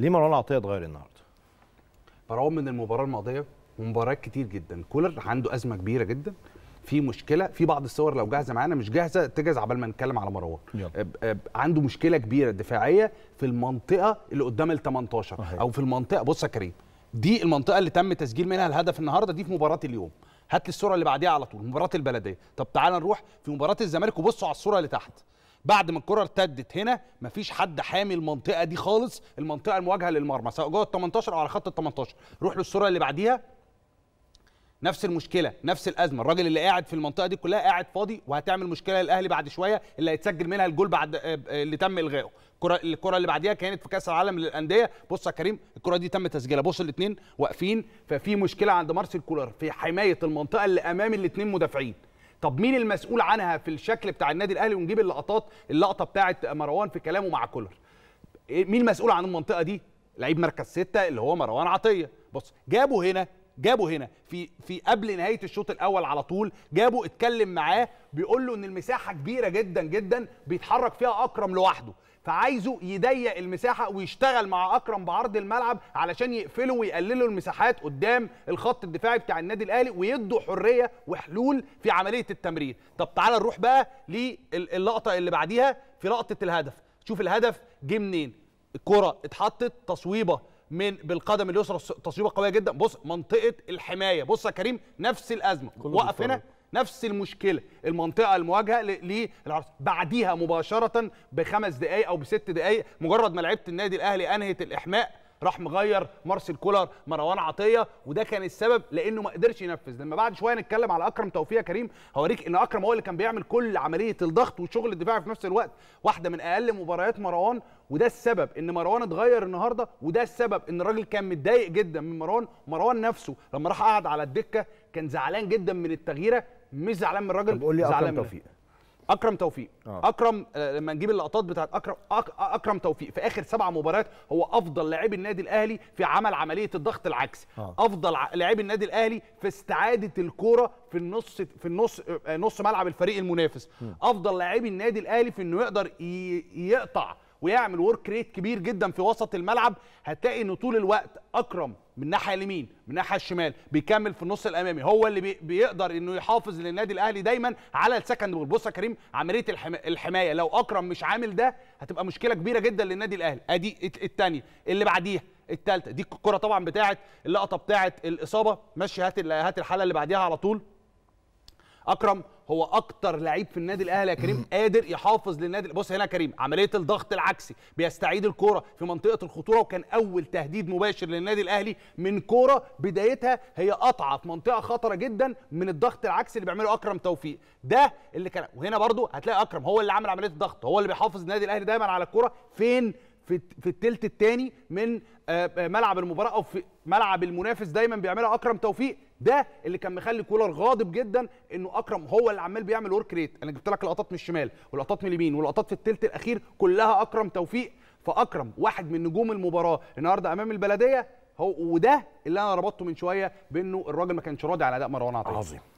ليه مروان عطيه اتغير النهارده؟ برغم من المباراه الماضيه ومباريات كتير جدا كولر عنده ازمه كبيره جدا في مشكله في بعض الصور لو جاهزه معانا مش جاهزه تجهز عبال ما نتكلم على مروان عنده مشكله كبيره دفاعيه في المنطقه اللي قدام ال 18 او في المنطقه بص يا كريم دي المنطقه اللي تم تسجيل منها الهدف النهارده دي في مباراه اليوم هات لي الصوره اللي بعديها على طول مباراه البلديه طب تعال نروح في مباراه الزمالك وبصوا على الصوره اللي تحت بعد ما الكره ارتدت هنا مفيش حد حامي المنطقه دي خالص المنطقه المواجهه للمرمى سواء جوه ال 18 او على خط ال 18 روح للصوره اللي بعديها نفس المشكله نفس الازمه الراجل اللي قاعد في المنطقه دي كلها قاعد فاضي وهتعمل مشكله للاهلي بعد شويه اللي هيتسجل منها الجول بعد آه، آه، اللي تم الغائه الكره الكره اللي بعديها كانت في كاس العالم للانديه بص يا كريم الكره دي تم تسجيلها بص الاثنين واقفين ففي مشكله عند مارسيل كولر في حمايه المنطقه اللي امام الاثنين مدافعين طب مين المسؤول عنها في الشكل بتاع النادي الاهلي ونجيب اللقطات اللقطه بتاعه مروان في كلامه مع كولر إيه، مين المسؤول عن المنطقه دي لعيب مركز ستة اللي هو مروان عطيه بص جابوا هنا جابوا هنا في في قبل نهايه الشوط الاول على طول جابوا اتكلم معاه بيقول له ان المساحه كبيره جدا جدا بيتحرك فيها اكرم لوحده فعايزه يضيق المساحه ويشتغل مع اكرم بعرض الملعب علشان يقفلوا ويقللوا المساحات قدام الخط الدفاعي بتاع النادي الاهلي ويدوا حريه وحلول في عمليه التمرير طب تعال نروح بقى للقطه اللي بعديها في لقطه الهدف شوف الهدف جه منين الكره اتحطت تصويبه من بالقدم اليسرى تصويبه قويه جدا بص منطقه الحمايه بص يا كريم نفس الازمه وقف هنا نفس المشكله المنطقه المواجهه للعرس بعديها مباشره بخمس دقائق او بست دقائق مجرد ما لعيبه النادي الاهلي انهت الاحماء راح مغير مارسيل كولر مروان عطيه وده كان السبب لانه ما قدرش ينفذ لما بعد شويه نتكلم على اكرم توفيق يا كريم هوريك ان اكرم هو اللي كان بيعمل كل عمليه الضغط والشغل الدفاعي في نفس الوقت واحده من اقل مباريات مروان وده السبب ان مروان اتغير النهارده وده السبب ان الراجل كان متضايق جدا من مروان مروان نفسه لما راح قعد على الدكه كان زعلان جدا من التغييره مش زعلان من الراجل طب قول لي اكرم توفيق اكرم توفيق آه. اكرم آه، لما نجيب اللقطات بتاعت اكرم اكرم توفيق في اخر سبع مباريات هو افضل لاعب النادي الاهلي في عمل عمليه الضغط العكسي آه. افضل لاعب النادي الاهلي في استعاده الكوره في النص في النص آه، نص ملعب الفريق المنافس م. افضل لاعب النادي الاهلي في انه يقدر يقطع ويعمل ورك ريت كبير جدا في وسط الملعب هتلاقي انه طول الوقت اكرم من الناحيه اليمين من الناحيه الشمال بيكمل في النص الامامي هو اللي بيقدر انه يحافظ للنادي الاهلي دايما على السكند بول بص يا كريم عمليه الحمايه لو اكرم مش عامل ده هتبقى مشكله كبيره جدا للنادي الاهلي ادي الثانيه اللي بعديها الثالثه دي الكره طبعا بتاعه اللقطه بتاعه الاصابه ماشي هات هات الحاله اللي بعديها على طول اكرم هو اكتر لعيب في النادي الاهلي يا كريم قادر يحافظ للنادي بص هنا كريم عمليه الضغط العكسي بيستعيد الكوره في منطقه الخطوره وكان اول تهديد مباشر للنادي الاهلي من كوره بدايتها هي قطعه في منطقه خطره جدا من الضغط العكسي اللي بيعمله اكرم توفيق ده اللي كان وهنا برضو هتلاقي اكرم هو اللي عمل عمليه الضغط هو اللي بيحافظ النادي الاهلي دايما على الكوره فين في في الثلث الثاني من آه، آه، ملعب المباراه او في ملعب المنافس دايما بيعملها اكرم توفيق ده اللي كان مخلي كولر غاضب جدا انه اكرم هو اللي عمال بيعمل ورك ريت انا جبت لك لقطات من الشمال ولقطات من اليمين ولقطات في الثلث الاخير كلها اكرم توفيق فاكرم واحد من نجوم المباراه النهارده امام البلديه هو وده اللي انا ربطته من شويه بانه الراجل ما كانش راضي على اداء مروان عطيه عظيم